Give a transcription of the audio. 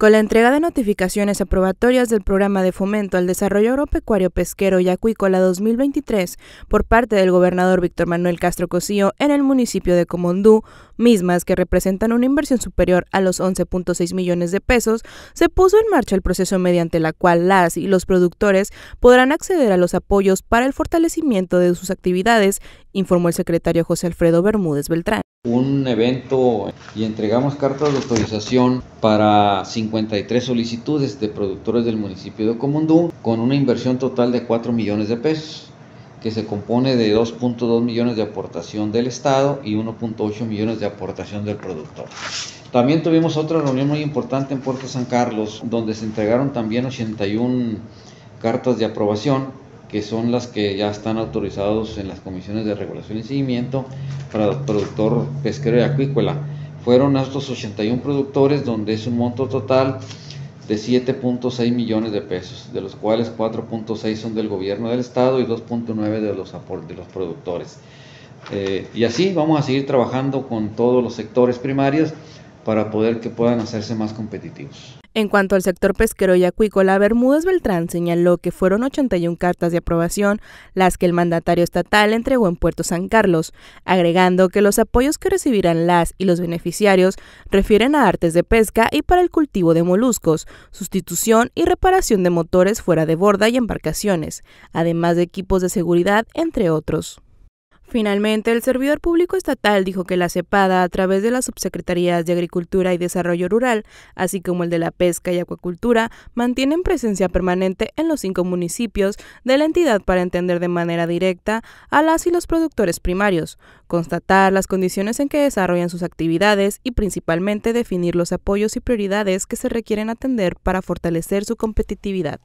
Con la entrega de notificaciones aprobatorias del Programa de Fomento al Desarrollo Agropecuario, Pesquero y Acuícola 2023 por parte del gobernador Víctor Manuel Castro Cosío en el municipio de Comondú, mismas que representan una inversión superior a los 11.6 millones de pesos, se puso en marcha el proceso mediante la cual las y los productores podrán acceder a los apoyos para el fortalecimiento de sus actividades, informó el secretario José Alfredo Bermúdez Beltrán un evento y entregamos cartas de autorización para 53 solicitudes de productores del municipio de Comundú con una inversión total de 4 millones de pesos que se compone de 2.2 millones de aportación del Estado y 1.8 millones de aportación del productor. También tuvimos otra reunión muy importante en Puerto San Carlos, donde se entregaron también 81 cartas de aprobación que son las que ya están autorizados en las comisiones de regulación y seguimiento para el productor pesquero y acuícola. Fueron estos 81 productores donde es un monto total de 7.6 millones de pesos, de los cuales 4.6 son del gobierno del estado y 2.9 de los de los productores. Eh, y así vamos a seguir trabajando con todos los sectores primarios para poder que puedan hacerse más competitivos. En cuanto al sector pesquero y acuícola, Bermúdez Beltrán señaló que fueron 81 cartas de aprobación las que el mandatario estatal entregó en Puerto San Carlos, agregando que los apoyos que recibirán las y los beneficiarios refieren a artes de pesca y para el cultivo de moluscos, sustitución y reparación de motores fuera de borda y embarcaciones, además de equipos de seguridad, entre otros. Finalmente, el servidor público estatal dijo que la CEPADA, a través de las subsecretarías de Agricultura y Desarrollo Rural, así como el de la Pesca y Acuacultura, mantienen presencia permanente en los cinco municipios de la entidad para entender de manera directa a las y los productores primarios, constatar las condiciones en que desarrollan sus actividades y principalmente definir los apoyos y prioridades que se requieren atender para fortalecer su competitividad.